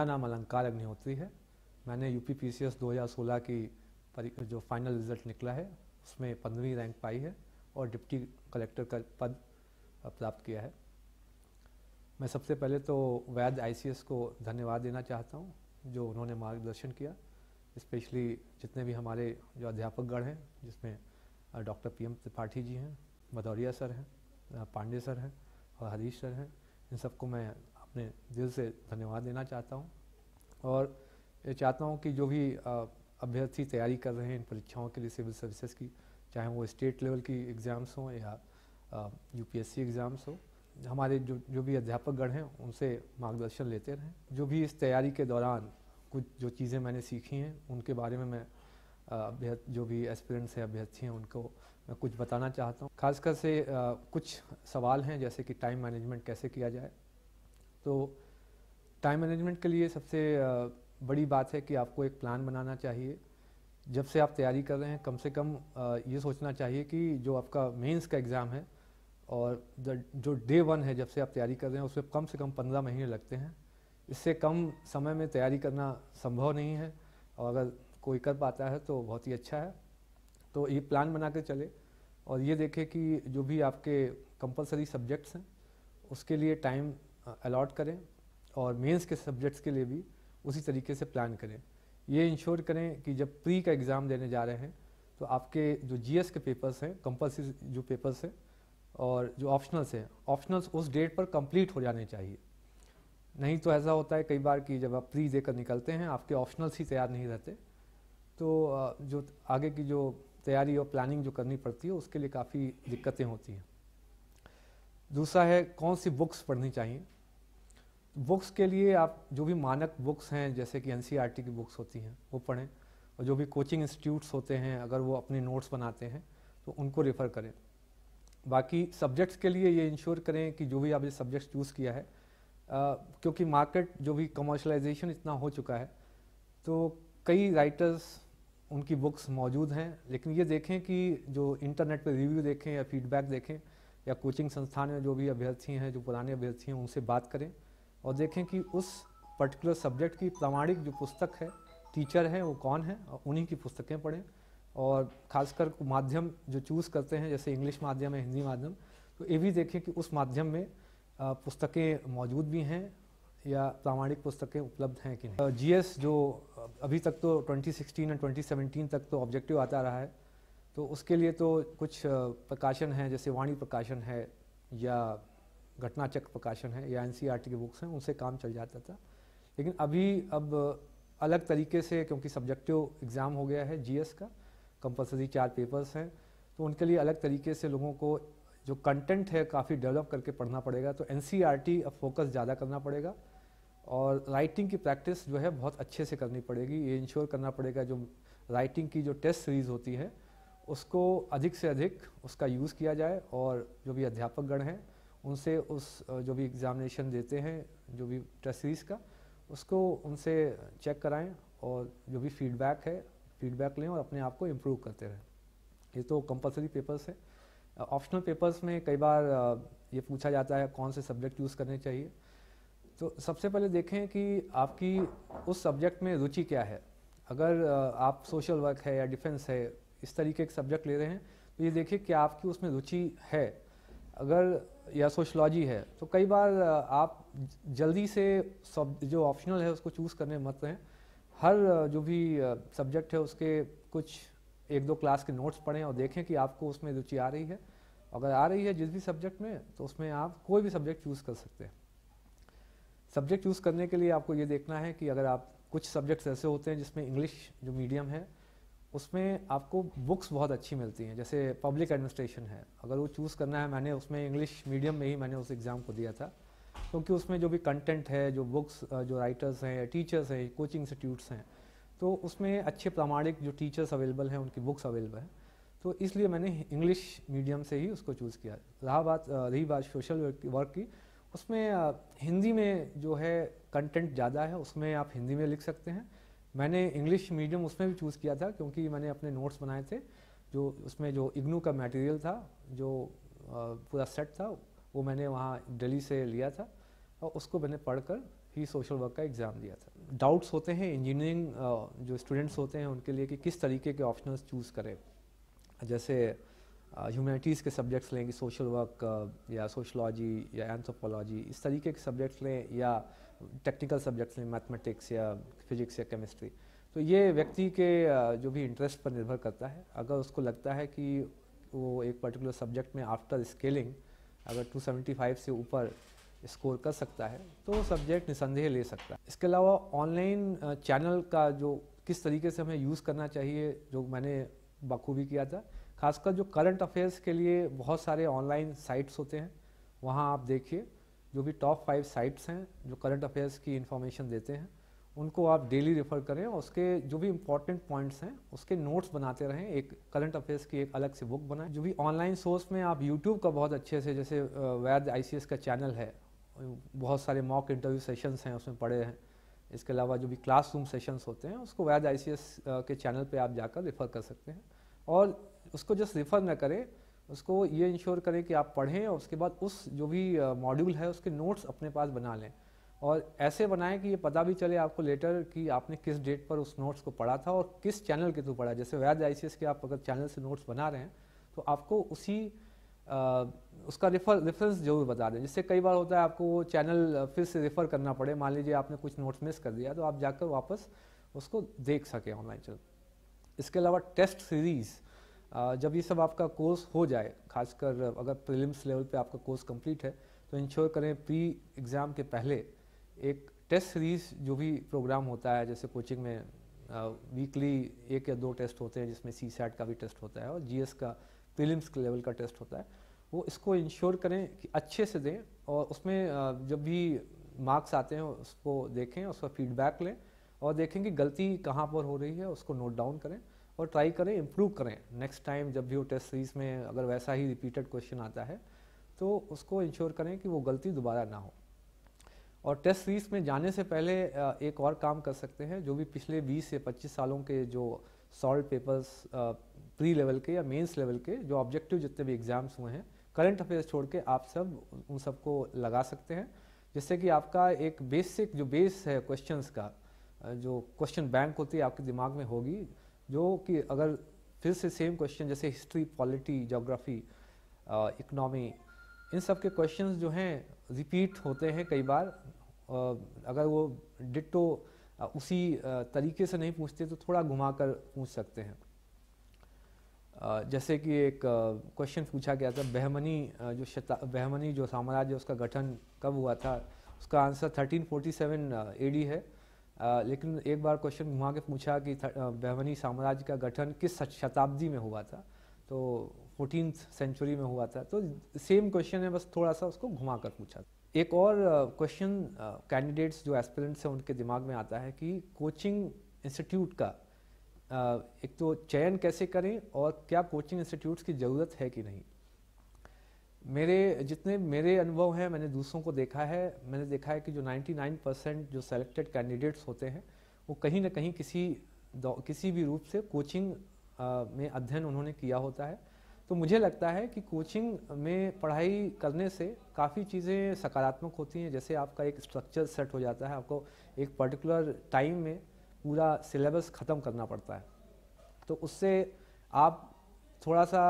मेरा नाम अलंकार अग्निहोत्री है मैंने U P P C S दो हज़ार सोलह की जो फाइनल रिजल्ट निकला है उसमें पंद्रहवीं रैंक पाई है और डिप्टी कलेक्टर का पद प्राप्त किया है मैं सबसे पहले तो वैद आई को धन्यवाद देना चाहता हूँ जो उन्होंने मार्गदर्शन किया स्पेशली जितने भी हमारे जो अध्यापकगण हैं जिसमें doctor P M Tripathi ji हैं भदौरिया सर हैं पांडे सर हैं और हरीश सर हैं इन सबको मैं अपने दिल से धन्यवाद देना चाहता हूँ और ये चाहता हूँ कि जो भी अभ्यर्थी तैयारी कर रहे हैं इन परीक्षाओं के लिए सिविल सर्विसेज की चाहे वो स्टेट लेवल की एग्ज़ाम्स हों या यूपीएससी एग्ज़ाम्स हो हमारे जो जो भी गण हैं उनसे मार्गदर्शन लेते रहें जो भी इस तैयारी के दौरान कुछ जो चीज़ें मैंने सीखी हैं उनके बारे में मैं अभ्यर्थ जो भी एस्पिरेंट्स हैं अभ्यर्थी हैं उनको मैं कुछ बताना चाहता हूँ खासकर से कुछ सवाल हैं जैसे कि टाइम मैनेजमेंट कैसे किया जाए तो टाइम मैनेजमेंट के लिए सबसे बड़ी बात है कि आपको एक प्लान बनाना चाहिए जब से आप तैयारी कर रहे हैं कम से कम ये सोचना चाहिए कि जो आपका मेंस का एग्ज़ाम है और जो डे वन है जब से आप तैयारी कर रहे हैं उसमें कम से कम पंद्रह महीने लगते हैं इससे कम समय में तैयारी करना संभव नहीं है और अगर कोई कर पाता है तो बहुत ही अच्छा है तो ये प्लान बना कर चले और ये देखें कि जो भी आपके कंपलसरी सब्जेक्ट्स हैं उसके लिए टाइम अलाट करें और मेंस के सब्जेक्ट्स के लिए भी उसी तरीके से प्लान करें ये इंश्योर करें कि जब प्री का एग्ज़ाम देने जा रहे हैं तो आपके जो जीएस के पेपर्स हैं कंपल्सरी जो पेपर्स हैं और जो ऑप्शनल्स हैं ऑप्शनल्स उस डेट पर कंप्लीट हो जाने चाहिए नहीं तो ऐसा होता है कई बार कि जब आप प्री देकर निकलते हैं आपके ऑप्शनल्स ही तैयार नहीं रहते तो जो आगे की जो तैयारी और प्लानिंग जो करनी पड़ती है उसके लिए काफ़ी दिक्कतें होती हैं दूसरा है कौन सी बुक्स पढ़नी चाहिए बुक्स के लिए आप जो भी मानक बुक्स हैं जैसे कि एन e की बुक्स होती हैं वो पढ़ें और जो भी कोचिंग इंस्टीट्यूट्स होते हैं अगर वो अपने नोट्स बनाते हैं तो उनको रेफ़र करें बाकी सब्जेक्ट्स के लिए ये इंश्योर करें कि जो भी आपने सब्जेक्ट चूज़ किया है आ, क्योंकि मार्केट जो भी कमर्शलाइजेशन इतना हो चुका है तो कई राइटर्स उनकी बुक्स मौजूद हैं लेकिन ये देखें कि जो इंटरनेट पर रिव्यू देखें या फीडबैक देखें या कोचिंग संस्थान में जो भी अभ्यर्थी हैं जो पुराने अभ्यर्थी हैं उनसे बात करें और देखें कि उस पर्टिकुलर सब्जेक्ट की प्रामाणिक जो पुस्तक है टीचर हैं वो कौन है और उन्हीं की पुस्तकें पढ़ें और खासकर माध्यम जो चूज़ करते हैं जैसे इंग्लिश माध्यम है हिंदी माध्यम तो ये भी देखें कि उस माध्यम में पुस्तकें मौजूद भी हैं या प्रामाणिक पुस्तकें उपलब्ध हैं कि नहीं जी जो अभी तक तो 2016 एंड ट्वेंटी तक तो ऑब्जेक्टिव आता रहा है तो उसके लिए तो कुछ प्रकाशन हैं जैसे वाणी प्रकाशन है या घटनाचक्र प्रकाशन है या एन की बुक्स हैं उनसे काम चल जाता था लेकिन अभी अब अलग तरीके से क्योंकि सब्जेक्टिव एग्ज़ाम हो गया है जीएस का कंपलसरी चार पेपर्स हैं तो उनके लिए अलग तरीके से लोगों को जो कंटेंट है काफ़ी डेवलप करके पढ़ना पड़ेगा तो एन e अब फोकस ज़्यादा करना पड़ेगा और राइटिंग की प्रैक्टिस जो है बहुत अच्छे से करनी पड़ेगी ये इंश्योर करना पड़ेगा जो राइटिंग की जो टेस्ट सीरीज़ होती है उसको अधिक से अधिक उसका यूज़ किया जाए और जो भी अध्यापकगण हैं उनसे उस जो भी एग्ज़ामिनेशन देते हैं जो भी टेस्ट सीरीज़ का उसको उनसे चेक कराएं और जो भी फीडबैक है फीडबैक लें और अपने आप को इम्प्रूव करते रहें ये तो कंपलसरी पेपर्स है ऑप्शनल पेपर्स में कई बार ये पूछा जाता है कौन से सब्जेक्ट यूज़ करने चाहिए तो सबसे पहले देखें कि आपकी उस सब्जेक्ट में रुचि क्या है अगर आप सोशल वर्क है या डिफेंस है इस तरीके के सब्जेक्ट ले रहे हैं तो ये देखिए कि आपकी उसमें रुचि है अगर या सोशलॉजी है तो कई बार आप जल्दी से सब जो ऑप्शनल है उसको चूज़ करने मत रहें हर जो भी सब्जेक्ट है उसके कुछ एक दो क्लास के नोट्स पढ़ें और देखें कि आपको उसमें रुचि आ रही है अगर आ रही है जिस भी सब्जेक्ट में तो उसमें आप कोई भी सब्जेक्ट चूज़ कर सकते हैं सब्जेक्ट चूज़ करने के लिए आपको ये देखना है कि अगर आप कुछ सब्जेक्ट्स ऐसे होते हैं जिसमें इंग्लिश जो मीडियम है उसमें आपको बुक्स बहुत अच्छी मिलती हैं जैसे पब्लिक एडमिनिस्ट्रेशन है अगर वो चूज़ करना है मैंने उसमें इंग्लिश मीडियम में ही मैंने उस एग्ज़ाम को दिया था क्योंकि उसमें जो भी कंटेंट है जो बुक्स जो राइटर्स हैं टीचर्स हैं कोचिंग इंस्टीट्यूट्स हैं तो उसमें अच्छे प्रामाणिक जो टीचर्स अवेलेबल हैं उनकी बुक्स अवेलेबल हैं तो इसलिए मैंने इंग्लिश मीडियम से ही उसको चूज़ किया रहा बात रही बात सोशल वर्क की उसमें हिंदी में जो है कंटेंट ज़्यादा है उसमें आप हिंदी में लिख सकते हैं मैंने इंग्लिश मीडियम उसमें भी चूज़ किया था क्योंकि मैंने अपने नोट्स बनाए थे जो उसमें जो इग्नू का मटेरियल था जो पूरा सेट था वो मैंने वहाँ दिल्ली से लिया था और उसको मैंने पढ़कर ही सोशल वर्क का एग्ज़ाम दिया था डाउट्स होते हैं इंजीनियरिंग जो स्टूडेंट्स होते हैं उनके लिए कि किस तरीके के ऑप्शनल्स चूज़ करें जैसे ह्यूमैनिटीज़ के सब्जेक्ट्स लें कि सोशल वर्क या सोशलॉजी या एंथ्रोपोलॉजी इस तरीके के सब्जेक्ट्स लें या टेक्निकल सब्जेक्ट्स में मैथमेटिक्स या फिजिक्स या केमिस्ट्री तो ये व्यक्ति के जो भी इंटरेस्ट पर निर्भर करता है अगर उसको लगता है कि वो एक पर्टिकुलर सब्जेक्ट में आफ्टर स्केलिंग अगर 275 से ऊपर स्कोर कर सकता है तो सब्जेक्ट निसंदेह ले सकता है इसके अलावा ऑनलाइन चैनल का जो किस तरीके से हमें यूज़ करना चाहिए जो मैंने बखूबी किया था खासकर जो करंट अफेयर्स के लिए बहुत सारे ऑनलाइन साइट्स होते हैं वहाँ आप देखिए जो भी टॉप फाइव साइट्स हैं जो करंट अफेयर्स की इन्फॉर्मेशन देते हैं उनको आप डेली रेफ़र करें और उसके जो भी इंपॉर्टेंट पॉइंट्स हैं उसके नोट्स बनाते रहें एक करंट अफेयर्स की एक अलग से बुक बनाएं जो भी ऑनलाइन सोर्स में आप यूट्यूब का बहुत अच्छे से जैसे वैद आई का चैनल है बहुत सारे मॉक इंटरव्यू सेशंस हैं उसमें पढ़े हैं इसके अलावा जो भी क्लासरूम सेशंस होते हैं उसको वैद आई के चैनल पर आप जाकर रेफ़र कर सकते हैं और उसको जस्ट रेफ़र ना करें उसको ये इंश्योर करें कि आप पढ़ें और उसके बाद उस जो भी मॉड्यूल है उसके नोट्स अपने पास बना लें और ऐसे बनाएं कि ये पता भी चले आपको लेटर कि आपने किस डेट पर उस नोट्स को पढ़ा था और किस चैनल के थ्रू पढ़ा जैसे वैद्य आई के आप अगर चैनल से नोट्स बना रहे हैं तो आपको उसी आ, उसका रेफर रेफरेंस जरूर बता दें जिससे कई बार होता है आपको वो चैनल फिर से रेफ़र करना पड़े मान लीजिए आपने कुछ नोट्स मिस कर दिया तो आप जाकर वापस उसको देख सकें ऑनलाइन चल इसके अलावा टेस्ट सीरीज़ जब ये सब आपका कोर्स हो जाए खासकर अगर प्रीलिम्स लेवल पे आपका कोर्स कंप्लीट है तो इंश्योर करें प्री एग्ज़ाम के पहले एक टेस्ट सीरीज़ जो भी प्रोग्राम होता है जैसे कोचिंग में वीकली एक या दो टेस्ट होते हैं जिसमें सी का भी टेस्ट होता है और जी का प्रीलिम्स लेवल का टेस्ट होता है वो इसको इंश्योर करें कि अच्छे से दें और उसमें जब भी मार्क्स आते हैं उसको देखें उसका फीडबैक लें और देखें कि गलती कहाँ पर हो रही है उसको नोट डाउन करें और ट्राई करें इम्प्रूव करें नेक्स्ट टाइम जब भी वो टेस्ट सीरीज़ में अगर वैसा ही रिपीटेड क्वेश्चन आता है तो उसको इंश्योर करें कि वो गलती दोबारा ना हो और टेस्ट सीरीज़ में जाने से पहले एक और काम कर सकते हैं जो भी पिछले 20 से 25 सालों के जो सॉल्व पेपर्स प्री लेवल के या मेंस लेवल के जो ऑब्जेक्टिव जितने भी एग्ज़ाम्स हुए हैं करंट अफेयर्स छोड़ के आप सब उन सबको लगा सकते हैं जिससे कि आपका एक बेसिक जो बेस है क्वेश्चंस का जो क्वेश्चन बैंक होती है आपके दिमाग में होगी जो कि अगर फिर से सेम क्वेश्चन जैसे हिस्ट्री पॉलिटी जोग्राफी इकनॉमी इन सब के क्वेश्चन जो हैं रिपीट होते हैं कई बार uh, अगर वो डिटो uh, उसी uh, तरीके से नहीं पूछते तो थोड़ा घुमा कर पूछ सकते हैं जैसे कि एक क्वेश्चन पूछा गया था बहमनी जो शता बहमनी जो साम्राज्य उसका गठन कब हुआ था उसका आंसर 1347 एडी है लेकिन एक बार क्वेश्चन घुमा के पूछा कि बहमनी साम्राज्य का गठन किस शताब्दी में हुआ था तो फोर्टीन सेंचुरी में हुआ था तो सेम क्वेश्चन है बस थोड़ा सा उसको घुमा कर पूछा एक और क्वेश्चन कैंडिडेट्स जो एस्पिरेंट्स हैं उनके दिमाग में आता है कि कोचिंग इंस्टीट्यूट का एक तो चयन कैसे करें और क्या कोचिंग इंस्टीट्यूट्स की ज़रूरत है कि नहीं मेरे जितने मेरे अनुभव हैं मैंने दूसरों को देखा है मैंने देखा है कि जो 99 परसेंट जो सेलेक्टेड कैंडिडेट्स होते हैं वो कहीं ना कहीं किसी किसी भी रूप से कोचिंग में अध्ययन उन्होंने किया होता है तो मुझे लगता है कि कोचिंग में पढ़ाई करने से काफ़ी चीज़ें सकारात्मक होती हैं जैसे आपका एक स्ट्रक्चर सेट हो जाता है आपको एक पर्टिकुलर टाइम में पूरा सिलेबस ख़त्म करना पड़ता है तो उससे आप थोड़ा सा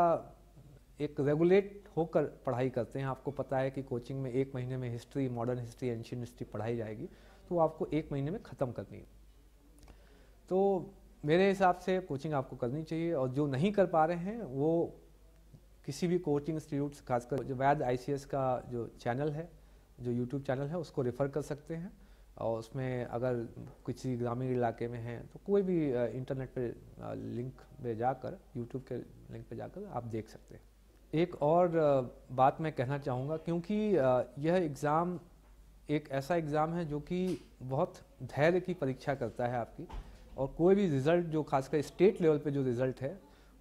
एक रेगुलेट होकर पढ़ाई करते हैं आपको पता है कि कोचिंग में एक महीने में history modern history ancient history पढ़ाई जाएगी तो आपको एक महीने में ख़त्म करनी है तो मेरे हिसाब से कोचिंग आपको करनी चाहिए और जो नहीं कर पा रहे हैं वो किसी भी कोचिंग इंस्टीट्यूट खासकर जो वैद आई का जो चैनल है जो यूट्यूब चैनल है उसको रेफ़र कर सकते हैं और उसमें अगर किसी ग्रामीण इलाके में हैं तो कोई भी इंटरनेट पे लिंक पे जाकर यूट्यूब के लिंक पे जाकर आप देख सकते हैं एक और बात मैं कहना चाहूँगा क्योंकि यह एग्ज़ाम एक ऐसा एग्ज़ाम है जो कि बहुत धैर्य की परीक्षा करता है आपकी और कोई भी रिज़ल्ट जो खासकर स्टेट लेवल पे जो रिज़ल्ट है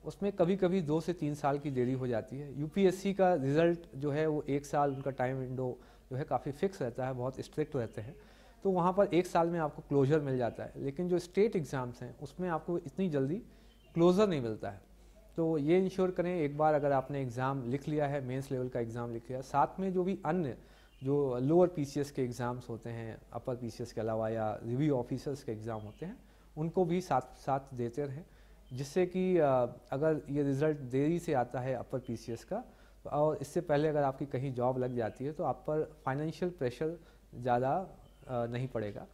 उसमें कभी कभी दो से तीन साल की देरी हो जाती है यूपीएससी का रिज़ल्ट जो है वो एक साल उनका टाइम विंडो जो है काफ़ी फिक्स रहता है बहुत स्ट्रिक्ट रहते हैं तो वहाँ पर एक साल में आपको क्लोजर मिल जाता है लेकिन जो स्टेट एग्ज़ाम्स हैं उसमें आपको इतनी जल्दी क्लोज़र नहीं मिलता है तो ये इंश्योर करें एक बार अगर आपने एग्ज़ाम लिख लिया है मेंस लेवल का एग्ज़ाम लिख लिया साथ में जो भी अन्य जो लोअर पीसीएस के एग्ज़ाम्स होते हैं अपर पीसीएस के अलावा या रिव्यू ऑफिसर्स के एग्ज़ाम होते हैं उनको भी साथ साथ देते रहें जिससे कि अगर ये रिज़ल्ट देरी से आता है अपर पी का और इससे पहले अगर आपकी कहीं जॉब लग जाती है तो आप पर फाइनेंशियल प्रेशर ज़्यादा नहीं पड़ेगा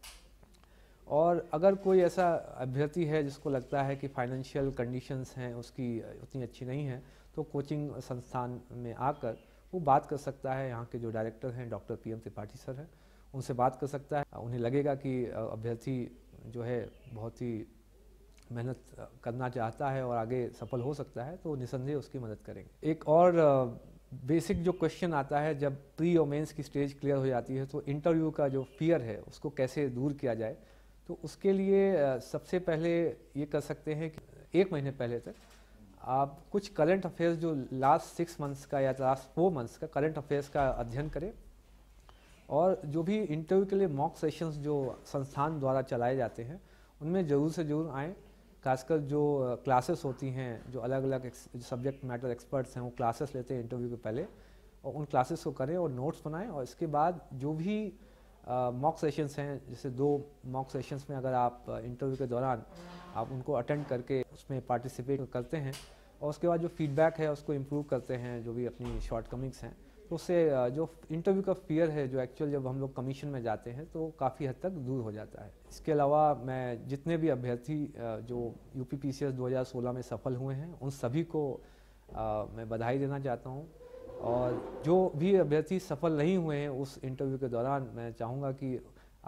और अगर कोई ऐसा अभ्यर्थी है जिसको लगता है कि फाइनेंशियल कंडीशंस हैं उसकी उतनी अच्छी नहीं है तो कोचिंग संस्थान में आकर वो बात कर सकता है यहाँ के जो डायरेक्टर हैं doctor P M Tripathi sir हैं उनसे बात कर सकता है उन्हें लगेगा कि अभ्यर्थी जो है बहुत ही मेहनत करना चाहता है और आगे सफल हो सकता है तो निसंदेह उसकी मदद करेंगे एक और बेसिक जो क्वेश्चन आता है जब प्री और मेंस की स्टेज क्लियर हो जाती है तो इंटरव्यू का जो फियर है उसको कैसे दूर किया जाए तो उसके लिए सबसे पहले ये कर सकते हैं कि एक महीने पहले तक आप कुछ करंट अफेयर्स जो लास्ट सिक्स मंथ्स का या लास्ट फोर मंथ्स का करंट अफेयर्स का अध्ययन करें और जो भी इंटरव्यू के लिए मॉक सेशंस जो संस्थान द्वारा चलाए जाते हैं उनमें ज़रूर से ज़रूर आएँ खासकर जो क्लासेस होती हैं जो अलग अलग सब्जेक्ट मैटर एक्सपर्ट्स हैं वो क्लासेस लेते हैं इंटरव्यू के पहले और उन क्लासेस को करें और नोट्स बनाएं और इसके बाद जो भी मॉक सेशंस हैं जैसे दो मॉक सेशंस में अगर आप इंटरव्यू के दौरान आप उनको अटेंड करके उसमें पार्टिसिपेट करते हैं और उसके बाद जो फीडबैक है उसको इम्प्रूव करते हैं जो भी अपनी शॉर्ट कमिंग्स हैं तो उससे जो इंटरव्यू का फियर है जो एक्चुअल जब हम लोग कमीशन में जाते हैं तो काफ़ी हद तक दूर हो जाता है इसके अलावा मैं जितने भी अभ्यर्थी जो यू पी में सफल हुए हैं उन सभी को मैं बधाई देना चाहता हूँ और जो भी अभ्यर्थी सफल नहीं हुए हैं उस इंटरव्यू के दौरान मैं चाहूँगा कि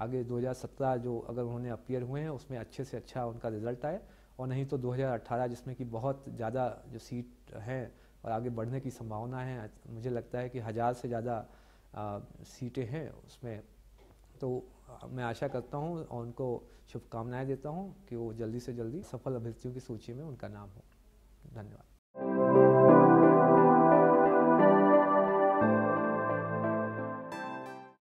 आगे 2017 जो अगर उन्होंने अपियर हुए हैं उसमें अच्छे से अच्छा उनका रिजल्ट आए और नहीं तो 2018 जिसमें कि बहुत ज़्यादा जो सीट हैं और आगे बढ़ने की संभावना है मुझे लगता है कि हज़ार से ज़्यादा सीटें हैं उसमें तो मैं आशा करता हूँ और उनको शुभकामनाएं देता हूँ कि वो जल्दी से जल्दी सफल अभ्यर्थियों की सूची में उनका नाम हो धन्यवाद